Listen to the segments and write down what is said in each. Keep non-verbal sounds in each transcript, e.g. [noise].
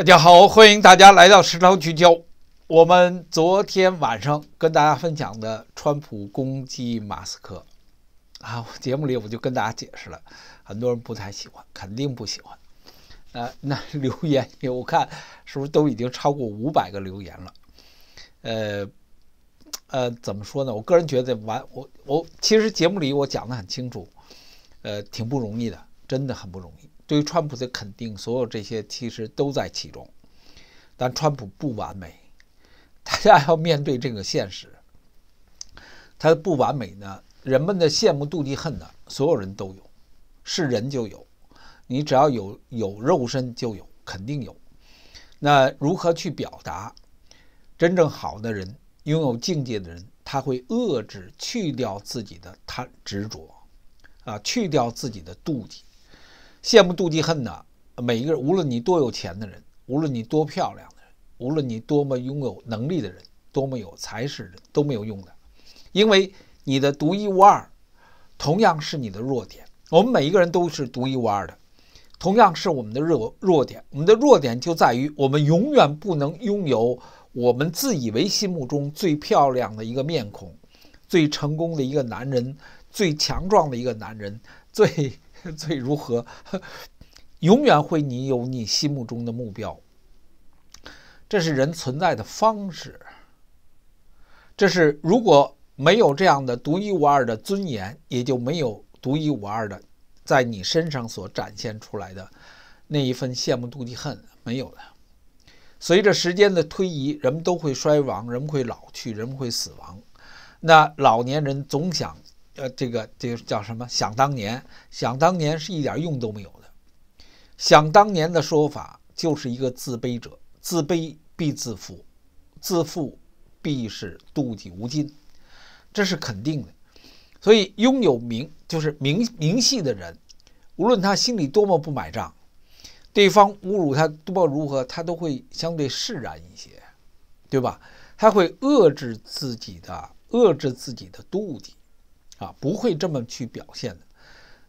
大家好，欢迎大家来到时长聚焦。我们昨天晚上跟大家分享的川普攻击马斯克，啊，节目里我就跟大家解释了，很多人不太喜欢，肯定不喜欢。呃，那留言我看是不是都已经超过五百个留言了？呃，呃，怎么说呢？我个人觉得完，我我其实节目里我讲的很清楚，呃，挺不容易的，真的很不容易。对于川普的肯定，所有这些其实都在其中。但川普不完美，大家要面对这个现实。他不完美呢，人们的羡慕、妒忌、恨呢，所有人都有，是人就有，你只要有有肉身就有，肯定有。那如何去表达？真正好的人，拥有境界的人，他会遏制、去掉自己的贪执着，啊，去掉自己的妒忌。羡慕、妒忌、恨呐，每一个人，无论你多有钱的人，无论你多漂亮的人，无论你多么拥有能力的人，多么有才识的人，都没有用的，因为你的独一无二，同样是你的弱点。我们每一个人都是独一无二的，同样是我们的弱弱点。我们的弱点就在于，我们永远不能拥有我们自以为心目中最漂亮的一个面孔，最成功的一个男人，最强壮的一个男人，最。最 [laughs] 如何，永远会你有你心目中的目标。这是人存在的方式。这是如果没有这样的独一无二的尊严，也就没有独一无二的在你身上所展现出来的那一份羡慕、妒忌、恨，没有的。随着时间的推移，人们都会衰亡，人们会老去，人们会死亡。那老年人总想。呃，这个这个叫什么？想当年，想当年是一点用都没有的。想当年的说法，就是一个自卑者，自卑必自负，自负必是妒忌无尽，这是肯定的。所以，拥有名就是名名气的人，无论他心里多么不买账，对方侮辱他，多么如何，他都会相对释然一些，对吧？他会遏制自己的，遏制自己的妒忌。啊，不会这么去表现的。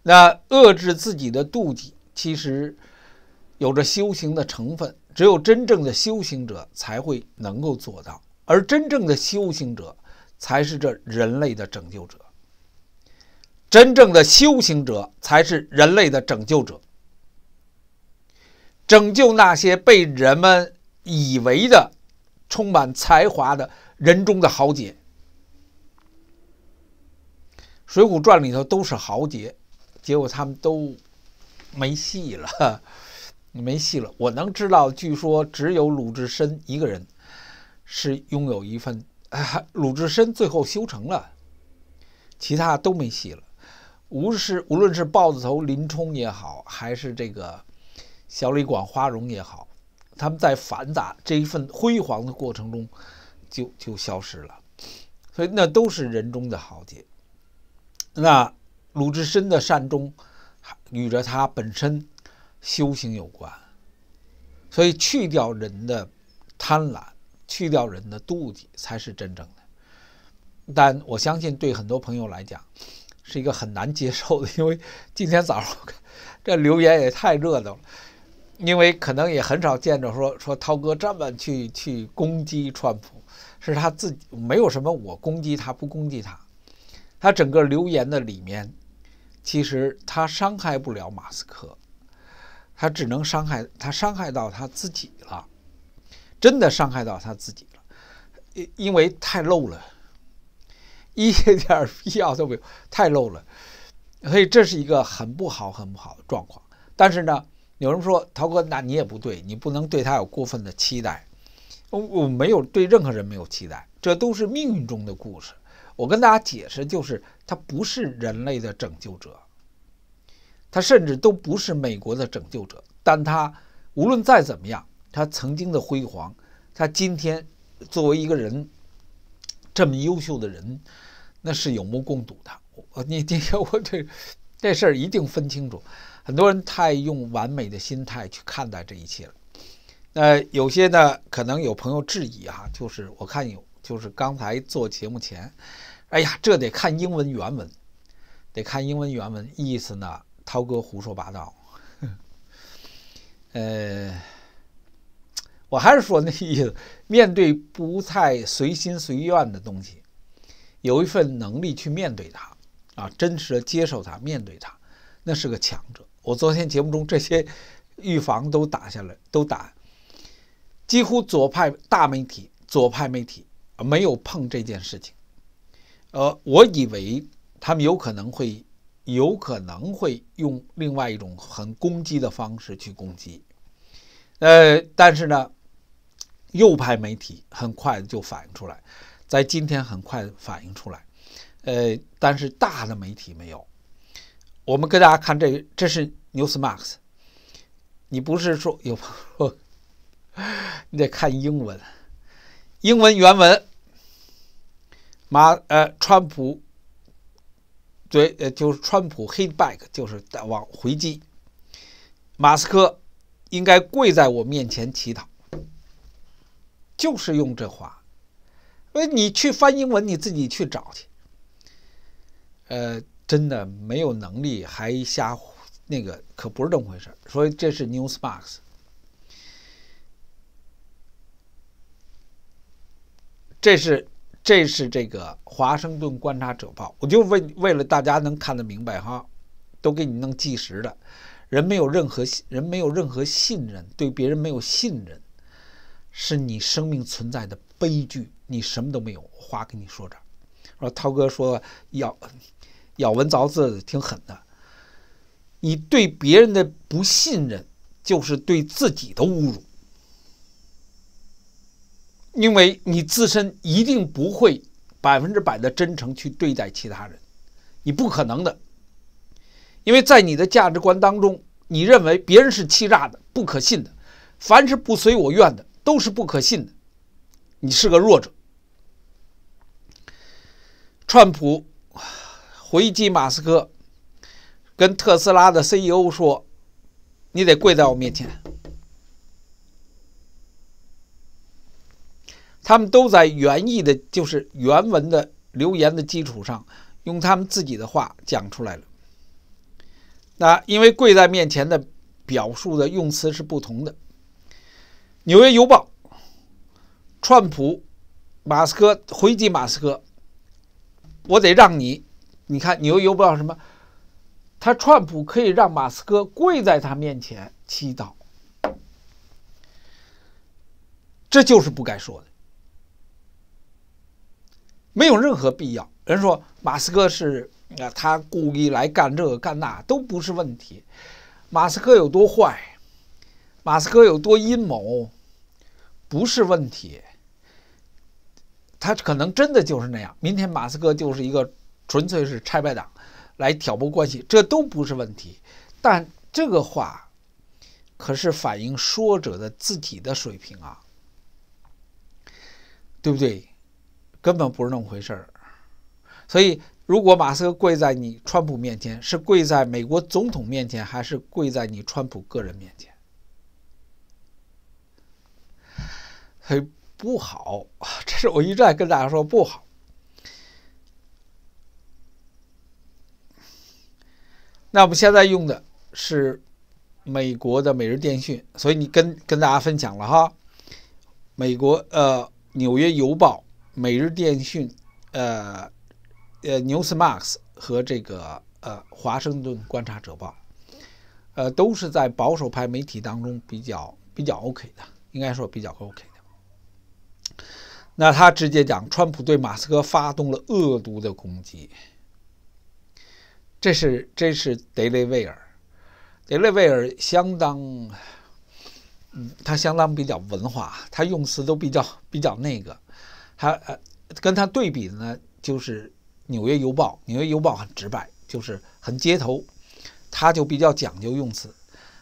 那遏制自己的妒忌，其实有着修行的成分。只有真正的修行者才会能够做到，而真正的修行者才是这人类的拯救者。真正的修行者才是人类的拯救者，拯救那些被人们以为的充满才华的人中的豪杰。《水浒传》里头都是豪杰，结果他们都没戏了，没戏了。我能知道，据说只有鲁智深一个人是拥有一份。鲁智深最后修成了，其他都没戏了。无论是无论是豹子头林冲也好，还是这个小李广花荣也好，他们在繁杂这一份辉煌的过程中就就消失了。所以那都是人中的豪杰。那鲁智深的善终，还与着他本身修行有关，所以去掉人的贪婪，去掉人的妒忌，才是真正的。但我相信，对很多朋友来讲，是一个很难接受的，因为今天早上这留言也太热闹了，因为可能也很少见着说说涛哥这么去去攻击川普，是他自己没有什么我攻击他不攻击他。他整个留言的里面，其实他伤害不了马斯克，他只能伤害他伤害到他自己了，真的伤害到他自己了，因因为太露了，一点必要都没有，太露了，所以这是一个很不好、很不好的状况。但是呢，有人说陶哥，那你也不对，你不能对他有过分的期待。我我没有对任何人没有期待，这都是命运中的故事。我跟大家解释，就是他不是人类的拯救者，他甚至都不是美国的拯救者。但他无论再怎么样，他曾经的辉煌，他今天作为一个人这么优秀的人，那是有目共睹的。我你你 [laughs] 我这这事儿一定分清楚，很多人太用完美的心态去看待这一切了。那有些呢，可能有朋友质疑啊，就是我看有，就是刚才做节目前。哎呀，这得看英文原文，得看英文原文意思呢。涛哥胡说八道，呃，我还是说那意思：面对不太随心随愿的东西，有一份能力去面对它啊，真实的接受它、面对它，那是个强者。我昨天节目中这些预防都打下来，都打，几乎左派大媒体、左派媒体没有碰这件事情。呃，我以为他们有可能会，有可能会用另外一种很攻击的方式去攻击，呃，但是呢，右派媒体很快就反映出来，在今天很快反映出来，呃，但是大的媒体没有，我们给大家看这个，这是 Newsmax，你不是说有朋友，[laughs] 你得看英文，英文原文。马呃，川普，对，呃，就是川普 hit back，就是往回击。马斯克应该跪在我面前祈祷，就是用这话。呃，你去翻英文，你自己去找去。呃，真的没有能力还瞎那个，可不是这么回事。所以这是 Newsmax，这是。这是这个《华盛顿观察者报》，我就为为了大家能看得明白哈，都给你弄计时的。人没有任何人没有任何信任，对别人没有信任，是你生命存在的悲剧。你什么都没有，我话跟你说着。说涛哥说咬咬文嚼字挺狠的，你对别人的不信任就是对自己的侮辱。因为你自身一定不会百分之百的真诚去对待其他人，你不可能的。因为在你的价值观当中，你认为别人是欺诈的、不可信的，凡是不随我愿的都是不可信的。你是个弱者。川普回击马斯克，跟特斯拉的 CEO 说：“你得跪在我面前。”他们都在原意的，就是原文的留言的基础上，用他们自己的话讲出来了。那因为跪在面前的表述的用词是不同的。《纽约邮报》，川普、马斯克回击马斯克：“我得让你，你看，纽约邮报》什么。”他川普可以让马斯克跪在他面前祈祷，这就是不该说的。没有任何必要。人说马斯克是啊，他故意来干这个干那都不是问题。马斯克有多坏，马斯克有多阴谋，不是问题。他可能真的就是那样。明天马斯克就是一个纯粹是拆白党来挑拨关系，这都不是问题。但这个话可是反映说者的自己的水平啊，对不对？根本不是那么回事儿，所以如果马斯克跪在你川普面前，是跪在美国总统面前，还是跪在你川普个人面前？嘿，不好！这是我一再跟大家说不好。那我们现在用的是美国的每日电讯，所以你跟跟大家分享了哈，美国呃纽约邮报。每日电讯，呃，呃，Newsmax 和这个呃《华盛顿观察者报》，呃，都是在保守派媒体当中比较比较 OK 的，应该说比较 OK 的。那他直接讲，川普对马斯克发动了恶毒的攻击。这是这是德雷威尔，德雷威尔相当，嗯，他相当比较文化，他用词都比较比较那个。他呃，跟他对比的呢，就是《纽约邮报》，《纽约邮报》很直白，就是很街头，他就比较讲究用词。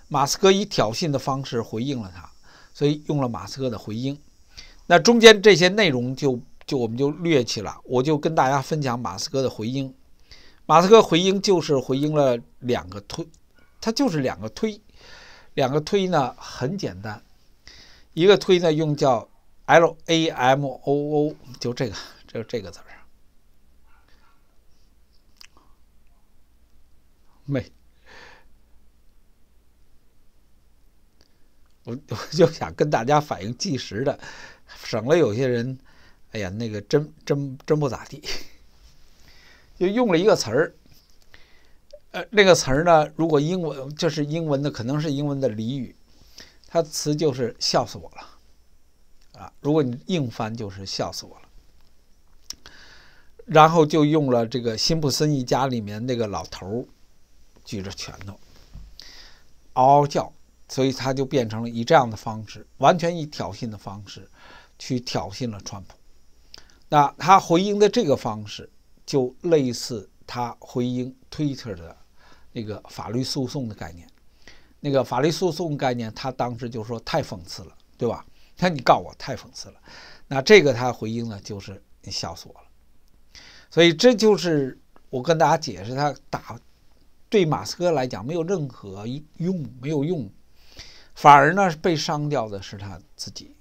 马斯克以挑衅的方式回应了他，所以用了马斯克的回应。那中间这些内容就就我们就略去了，我就跟大家分享马斯克的回应。马斯克回应就是回应了两个推，他就是两个推，两个推呢很简单，一个推呢用叫。L A M O O，就这个，就这个字儿。没，我 [laughs] 我就想跟大家反映计时的，省了有些人，哎呀，那个真真真不咋地，就用了一个词儿。呃，那个词儿呢，如果英文，就是英文的，可能是英文的俚语，它词就是笑死我了。啊！如果你硬翻，就是笑死我了。然后就用了这个《辛普森一家》里面那个老头举着拳头，嗷嗷叫，所以他就变成了以这样的方式，完全以挑衅的方式去挑衅了川普。那他回应的这个方式，就类似他回应 Twitter 的那个法律诉讼的概念。那个法律诉讼概念，他当时就说太讽刺了，对吧？那你告我太讽刺了，那这个他回应呢，就是你笑死我了，所以这就是我跟大家解释，他打对马斯克来讲没有任何用，没有用，反而呢被伤掉的是他自己。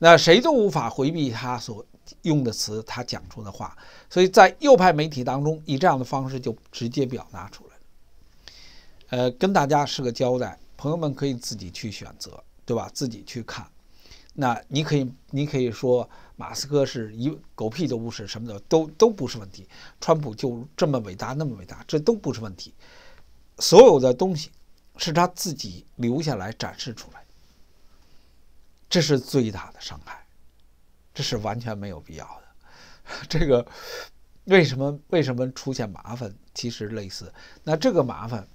那谁都无法回避他所用的词，他讲出的话，所以在右派媒体当中，以这样的方式就直接表达出来呃，跟大家是个交代，朋友们可以自己去选择，对吧？自己去看。那你可以，你可以说马斯克是一狗屁都不是，什么的都都不是问题。川普就这么伟大，那么伟大，这都不是问题。所有的东西是他自己留下来展示出来，这是最大的伤害，这是完全没有必要的。[laughs] 这个为什么为什么出现麻烦？其实类似，那这个麻烦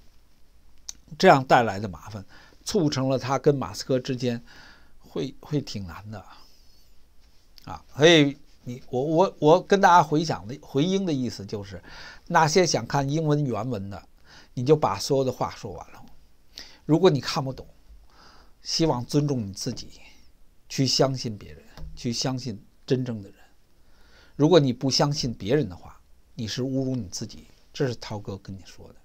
这样带来的麻烦，促成了他跟马斯克之间。会会挺难的，啊，所以你我我我跟大家回想的回应的意思就是，那些想看英文原文的，你就把所有的话说完了。如果你看不懂，希望尊重你自己，去相信别人，去相信真正的人。如果你不相信别人的话，你是侮辱你自己。这是涛哥跟你说的。